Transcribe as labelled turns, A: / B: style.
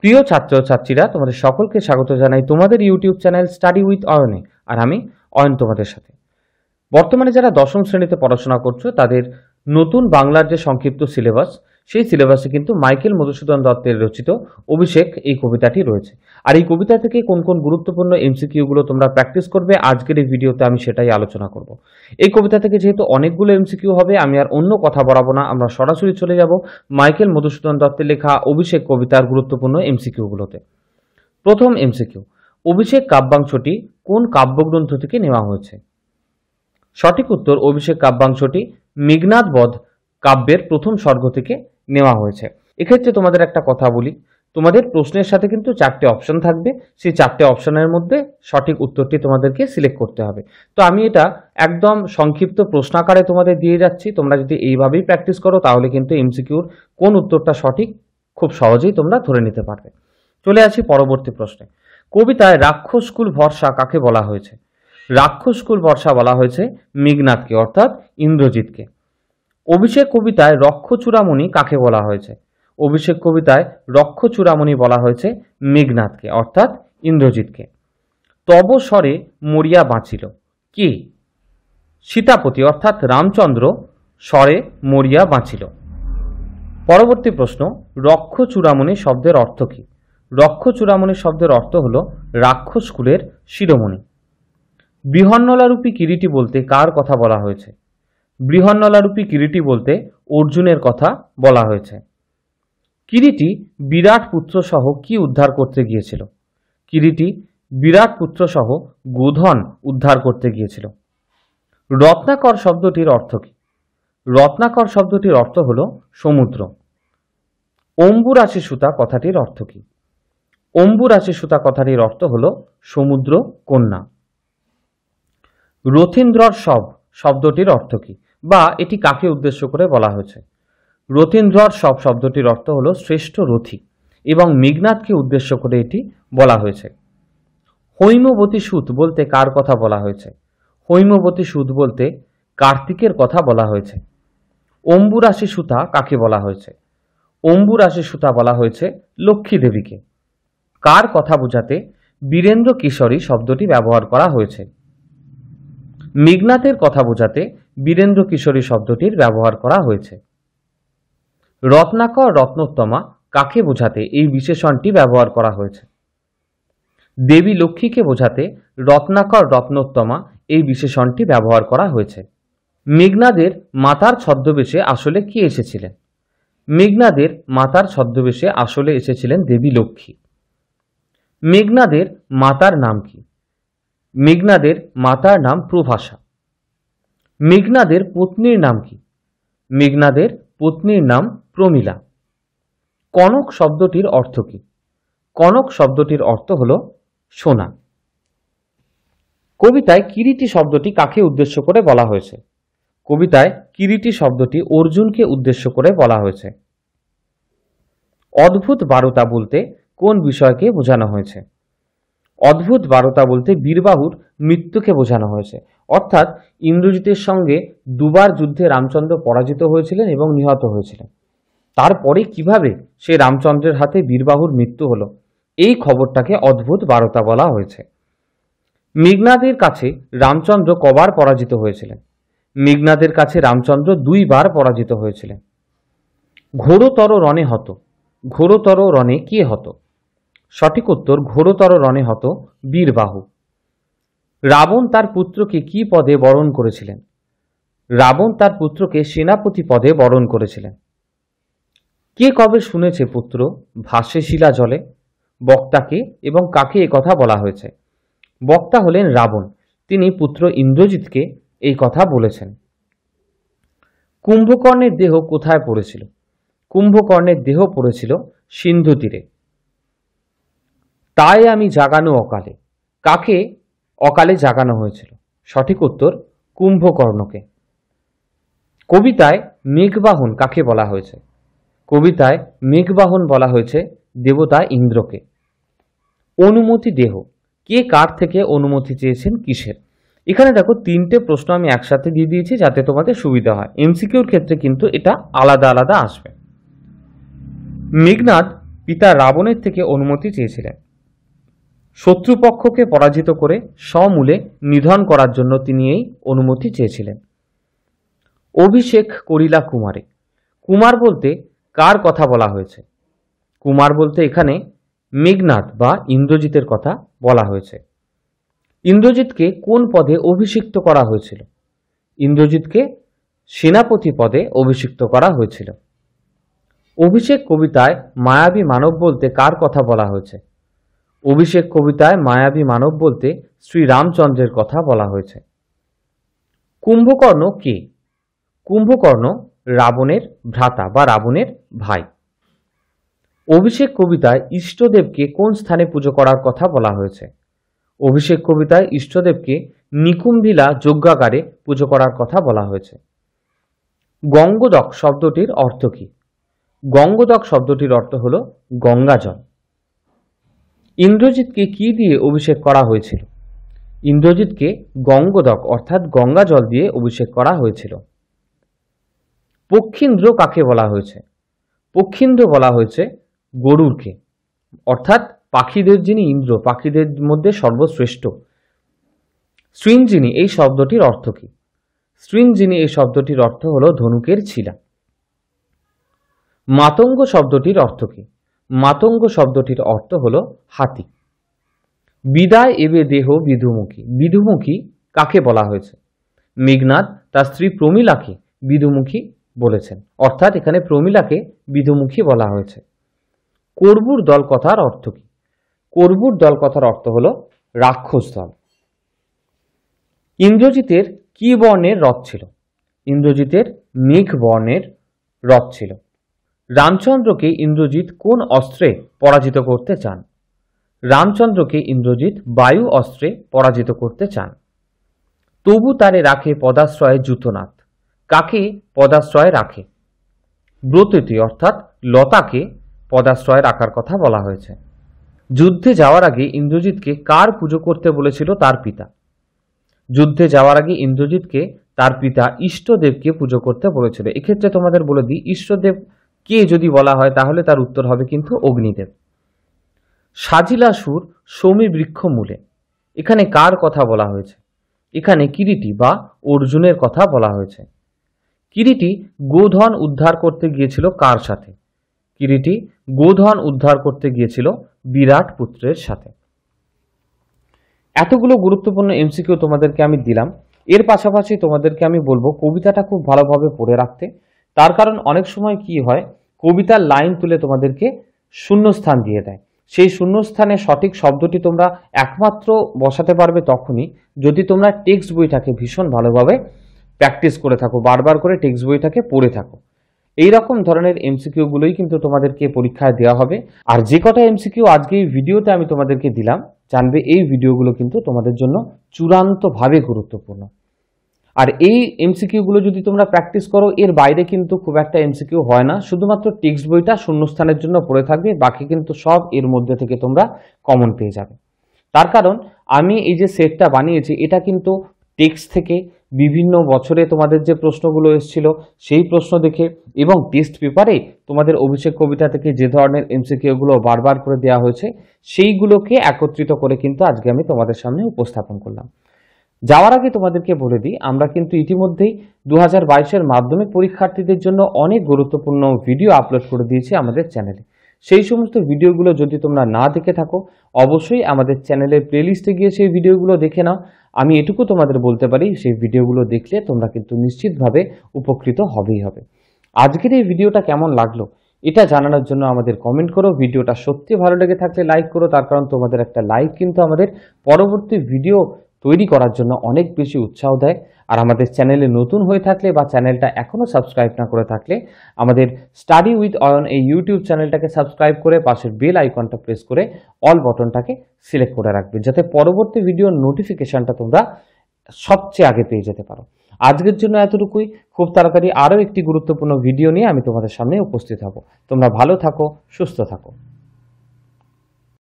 A: প্রিয় ছাত্র ছাত্রীরা তোমাদের সকলকে স্বাগত জানাই তোমাদের ইউটিউব চ্যানেল স্টাডি উইথ অয়নে আর আমি অয়ন তোমাদের সাথে বর্তমানে যারা দশম শ্রেণীতে পড়াশোনা করছো তাদের নতুন বাংলার যে সংক্ষিপ্ত সিলেবাস সেই সিলেবাসে কিন্তু মাইকেল মধুসূদন দত্তের রচিত অভিষেক এই কবিতাটি রয়েছে আর এই কবিতা থেকে কোন কোন গুরুত্বপূর্ণ এমসিকিউগুলো তোমরা প্র্যাকটিস করবে আজকের এই ভিডিওতে আমি সেটাই আলোচনা করব এই কবিতা থেকে যেহেতু অনেকগুলো এমসিকিউ হবে আমি আর অন্য কথা বলাবো না আমরা সরাসরি চলে যাব মাইকেল মধুসূদন দত্তের লেখা অভিষেক কবিতার গুরুত্বপূর্ণ এমসিকিউগুলোতে প্রথম এমসিকিউ অভিষেক কাব্যাংশটি কোন কাব্যগ্রন্থ থেকে নেওয়া হয়েছে সঠিক উত্তর অভিষেক কাব্যাংশটি বধ কাব্যের প্রথম স্বর্গ থেকে নেওয়া হয়েছে এক্ষেত্রে তোমাদের একটা কথা বলি তোমাদের প্রশ্নের সাথে কিন্তু চারটে অপশন থাকবে সেই চারটে অপশনের মধ্যে সঠিক উত্তরটি তোমাদেরকে সিলেক্ট করতে হবে তো আমি এটা একদম সংক্ষিপ্ত প্রশ্নাকারে তোমাদের দিয়ে যাচ্ছি তোমরা যদি এইভাবেই প্র্যাকটিস করো তাহলে কিন্তু এমসিকিউর কোন উত্তরটা সঠিক খুব সহজেই তোমরা ধরে নিতে পারবে চলে আসি পরবর্তী প্রশ্নে কবিতায় রাক্ষসকুল ভরসা কাকে বলা হয়েছে রাক্ষসকুল ভরসা বলা হয়েছে মেঘনাথকে অর্থাৎ ইন্দ্রজিৎকে অভিষেক কবিতায় রক্ষ চূড়ামণি কাকে বলা হয়েছে অভিষেক কবিতায় রক্ষ চূড়ামণি বলা হয়েছে মেঘনাথকে অর্থাৎ ইন্দ্রজিৎকে তব স্বরে মরিয়া বাঁচিল কে সীতাপতি অর্থাৎ রামচন্দ্র স্বরে মরিয়া বাঁচিল পরবর্তী প্রশ্ন রক্ষ চূড়ামণি শব্দের অর্থ কী রক্ষ চূড়ামণি শব্দের অর্থ হল রাক্ষস কুলের শিরোমণি বিহন্নলারূপী কিরিটি বলতে কার কথা বলা হয়েছে বৃহন্নলারূপী কিরিটি বলতে অর্জুনের কথা বলা হয়েছে কিরিটি বিরাট পুত্রসহ কি উদ্ধার করতে গিয়েছিল কিরিটি বিরাট পুত্রসহ গোধন উদ্ধার করতে গিয়েছিল রত্নাকর শব্দটির অর্থ কি রত্নাকর শব্দটির অর্থ হল সমুদ্র অম্বুরাশি সুতা কথাটির অর্থ কী অম্বুরাশি সুতা কথাটির অর্থ হল সমুদ্র কন্যা রথীন্দ্রর সব শব্দটির অর্থ কী বা এটি কাকে উদ্দেশ্য করে বলা হয়েছে রথীন্দ্রর সব শব্দটির অর্থ হলো শ্রেষ্ঠ রথী এবং মেঘনাথকে উদ্দেশ্য করে এটি বলা হয়েছে হৈমবতী সুত বলতে কার কথা বলা হয়েছে হৈমবতী সুত বলতে কার্তিকের কথা বলা হয়েছে অম্বুরাশি সুতা কাকে বলা হয়েছে অম্বুরাশি সুতা বলা হয়েছে লক্ষ্মী দেবীকে কার কথা বোঝাতে বীরেন্দ্র কিশোরী শব্দটি ব্যবহার করা হয়েছে মেঘনাথের কথা বোঝাতে বীরেন্দ্র কিশোরী শব্দটির ব্যবহার করা হয়েছে রত্নাকর রত্নোত্তমা কাকে বোঝাতে এই বিশেষণটি ব্যবহার করা হয়েছে দেবী লক্ষ্মীকে বোঝাতে রত্নাকর রত্নোত্তমা এই বিশেষণটি ব্যবহার করা হয়েছে মেঘনাদের মাতার ছদ্মবেশে আসলে কি এসেছিলেন মেঘনাদের মাতার ছদ্মবেশে আসলে এসেছিলেন দেবী লক্ষ্মী মেঘনাদের মাতার নাম কি মেঘনাদের মাতার নাম প্রভাষা মেঘনাদের পত্নীর নাম কি মেঘনাদের পত্নীর নাম প্রমীলা কনক শব্দটির অর্থ কি কনক শব্দটির অর্থ হল সোনা কবিতায় কিরিটি শব্দটি কাকে উদ্দেশ্য করে বলা হয়েছে কবিতায় কিরিটি শব্দটি অর্জুনকে উদ্দেশ্য করে বলা হয়েছে অদ্ভুত বারতা বলতে কোন বিষয়কে বোঝানো হয়েছে অদ্ভুত বারতা বলতে বীরবাহুর মৃত্যুকে বোঝানো হয়েছে অর্থাৎ ইন্দ্রজিতের সঙ্গে দুবার যুদ্ধে রামচন্দ্র পরাজিত হয়েছিলেন এবং নিহত হয়েছিলেন তারপরে কিভাবে সে রামচন্দ্রের হাতে বীরবাহুর মৃত্যু হল এই খবরটাকে অদ্ভুত বারতা বলা হয়েছে মেঘনাদের কাছে রামচন্দ্র কবার পরাজিত হয়েছিলেন মেঘনাদের কাছে রামচন্দ্র দুইবার পরাজিত হয়েছিলেন ঘোরতর রণে হত ঘোরতর রণে কে হত সঠিক উত্তর ঘোরতর রণে হত বীরবাহু রাবণ তার পুত্রকে কি পদে বরণ করেছিলেন রাবণ তার পুত্রকে সেনাপতি পদে বরণ করেছিলেন কে কবে শুনেছে পুত্র ভাসে শিলা জলে বক্তাকে এবং কাকে কথা বলা হয়েছে বক্তা হলেন রাবণ তিনি পুত্র ইন্দ্রজিৎকে এই কথা বলেছেন কুম্ভকর্ণের দেহ কোথায় পড়েছিল কুম্ভকর্ণের দেহ পড়েছিল সিন্ধু তীরে তাই আমি জাগানো অকালে কাকে অকালে জাগানো হয়েছিল সঠিক উত্তর কুম্ভকর্ণকে কবিতায় মেঘবাহন কাকে বলা হয়েছে কবিতায় মেঘবাহন বলা হয়েছে দেবতা ইন্দ্রকে অনুমতি দেহ কে কার থেকে অনুমতি চেয়েছেন কিসের এখানে দেখো তিনটে প্রশ্ন আমি একসাথে দিয়ে দিয়েছি যাতে তোমাদের সুবিধা হয় এমসিকিউর ক্ষেত্রে কিন্তু এটা আলাদা আলাদা আসবে মেঘনাথ পিতা রাবণের থেকে অনুমতি চেয়েছিলেন শত্রুপক্ষকে পরাজিত করে সমূলে নিধন করার জন্য তিনি এই অনুমতি চেয়েছিলেন অভিষেক করিলা কুমারে কুমার বলতে কার কথা বলা হয়েছে কুমার বলতে এখানে মেঘনাথ বা ইন্দ্রজিতের কথা বলা হয়েছে ইন্দ্রজিৎকে কোন পদে অভিষিক্ত করা হয়েছিল ইন্দ্রজিৎকে সেনাপতি পদে অভিষিক্ত করা হয়েছিল অভিষেক কবিতায় মায়াবী মানব বলতে কার কথা বলা হয়েছে অভিষেক কবিতায় মায়াবী মানব বলতে শ্রীরামচন্দ্রের কথা বলা হয়েছে কুম্ভকর্ণ কে কুম্ভকর্ণ রাবণের ভ্রাতা বা রাবণের ভাই অভিষেক কবিতায় ইষ্টদেবকে কোন স্থানে পুজো করার কথা বলা হয়েছে অভিষেক কবিতায় ইষ্টদেবকে নিকুম্ভিলা যজ্ঞাগারে পুজো করার কথা বলা হয়েছে গঙ্গদক শব্দটির অর্থ কী গঙ্গদক শব্দটির অর্থ হল গঙ্গাজল ইন্দ্রজিৎকে কি দিয়ে অভিষেক করা হয়েছিল ইন্দ্রজিৎকে গঙ্গদক অর্থাৎ গঙ্গা জল দিয়ে অভিষেক করা হয়েছিল পক্ষীন্দ্র কাকে বলা হয়েছে পক্ষীন্দ্র বলা হয়েছে গরুরকে অর্থাৎ পাখিদের যিনি ইন্দ্র পাখিদের মধ্যে সর্বশ্রেষ্ঠ সৃঞ্জিনী এই শব্দটির অর্থ কী সৃঞ্জিনী এই শব্দটির অর্থ হল ধনুকের ছিলা মাতঙ্গ শব্দটির অর্থ কী মাতঙ্গ শব্দটির অর্থ হল হাতি বিদায় এবে দেহ বিধুমুখী বিধুমুখী কাকে বলা হয়েছে মেঘনাথ তার স্ত্রী প্রমীলাকে বিধুমুখী বলেছেন অর্থাৎ এখানে প্রমীলাকে বিধুমুখী বলা হয়েছে করবুর দল কথার অর্থ কি করবুর দল কথার অর্থ হল রাক্ষস দল ইন্দ্রজিতের কি বর্ণের রথ ছিল ইন্দ্রজিতের মেঘ বর্ণের রথ ছিল রামচন্দ্রকে ইন্দ্রজিৎ কোন অস্ত্রে পরাজিত করতে চান রামচন্দ্রকে ইন্দ্রজিৎ বায়ু অস্ত্রে পরাজিত করতে চান তবু তারে রাখে পদাশ্রয়ে জুতনাথ কাকে পদাশ্রয়ে রাখে ব্রততী অর্থাৎ লতাকে পদাশ্রয়ে রাখার কথা বলা হয়েছে যুদ্ধে যাওয়ার আগে ইন্দ্রজিৎকে কার পুজো করতে বলেছিল তার পিতা যুদ্ধে যাওয়ার আগে ইন্দ্রজিৎকে তার পিতা ইষ্টদেবকে পুজো করতে বলেছিল এক্ষেত্রে তোমাদের বলে দিই ইষ্টদেব কে যদি বলা হয় তাহলে তার উত্তর হবে কিন্তু অগ্নিদেব সাজিলাসুর সৌমি বৃক্ষ মূলে এখানে কার কথা বলা হয়েছে এখানে কিরিটি বা অর্জুনের কথা বলা হয়েছে কিরিটি গোধন উদ্ধার করতে গিয়েছিল কার সাথে কিরিটি গোধন উদ্ধার করতে গিয়েছিল বিরাট পুত্রের সাথে এতগুলো গুরুত্বপূর্ণ এমসিকিউ তোমাদেরকে আমি দিলাম এর পাশাপাশি তোমাদেরকে আমি বলবো কবিতাটা খুব ভালোভাবে পড়ে রাখতে তার কারণ অনেক সময় কি হয় কবিতার লাইন তুলে তোমাদেরকে শূন্যস্থান দিয়ে দেয় সেই শূন্যস্থানে সঠিক শব্দটি তোমরা একমাত্র বসাতে পারবে তখনই যদি তোমরা টেক্সট বইটাকে ভীষণ ভালোভাবে প্র্যাকটিস করে থাকো বারবার করে টেক্সট বইটাকে পড়ে থাকো এই রকম ধরনের এমসিকিউগুলোই কিন্তু তোমাদেরকে পরীক্ষায় দেওয়া হবে আর যে কটা এমসিকিউ আজকে এই ভিডিওতে আমি তোমাদেরকে দিলাম জানবে এই ভিডিওগুলো কিন্তু তোমাদের জন্য চূড়ান্তভাবে গুরুত্বপূর্ণ আর এই এমসিকিউগুলো যদি তোমরা প্র্যাকটিস করো এর বাইরে কিন্তু খুব একটা এমসিকিউ হয় না শুধুমাত্র টেক্সট বইটা শূন্যস্থানের জন্য পড়ে থাকবে বাকি কিন্তু সব এর মধ্যে থেকে তোমরা কমন পেয়ে যাবে তার কারণ আমি এই যে সেটটা বানিয়েছি এটা কিন্তু টেক্সট থেকে বিভিন্ন বছরে তোমাদের যে প্রশ্নগুলো এসেছিল সেই প্রশ্ন দেখে এবং টেস্ট পেপারে তোমাদের অভিষেক কবিতা থেকে যে ধরনের এমসিকিউগুলো বারবার করে দেওয়া হয়েছে সেইগুলোকে একত্রিত করে কিন্তু আজকে আমি তোমাদের সামনে উপস্থাপন করলাম যাওয়ার আগে তোমাদেরকে বলে দিই আমরা কিন্তু ইতিমধ্যেই দু হাজার বাইশের মাধ্যমিক পরীক্ষার্থীদের জন্য অনেক গুরুত্বপূর্ণ ভিডিও আপলোড করে দিয়েছি আমাদের চ্যানেলে সেই সমস্ত ভিডিওগুলো যদি তোমরা না দেখে থাকো অবশ্যই আমাদের চ্যানেলের প্লেলিস্টে গিয়ে সেই ভিডিওগুলো দেখে নাও আমি এটুকু তোমাদের বলতে পারি সেই ভিডিওগুলো দেখলে তোমরা কিন্তু নিশ্চিতভাবে উপকৃত হবেই হবে আজকের এই ভিডিওটা কেমন লাগলো এটা জানানোর জন্য আমাদের কমেন্ট করো ভিডিওটা সত্যি ভালো লেগে থাকলে লাইক করো তার কারণ তোমাদের একটা লাইক কিন্তু আমাদের পরবর্তী ভিডিও তৈরি করার জন্য অনেক বেশি উৎসাহ দেয় আর আমাদের চ্যানেলে নতুন হয়ে থাকলে বা চ্যানেলটা এখনও সাবস্ক্রাইব না করে থাকলে আমাদের স্টাডি উইথ অয়ন এই ইউটিউব চ্যানেলটাকে সাবস্ক্রাইব করে পাশের বেল আইকনটা প্রেস করে অল বটনটাকে সিলেক্ট করে রাখবে যাতে পরবর্তী ভিডিওর নোটিফিকেশানটা তোমরা সবচেয়ে আগে পেয়ে যেতে পারো আজকের জন্য এতটুকুই খুব তাড়াতাড়ি আরও একটি গুরুত্বপূর্ণ ভিডিও নিয়ে আমি তোমাদের সামনে উপস্থিত হব তোমরা ভালো থাকো সুস্থ থাকো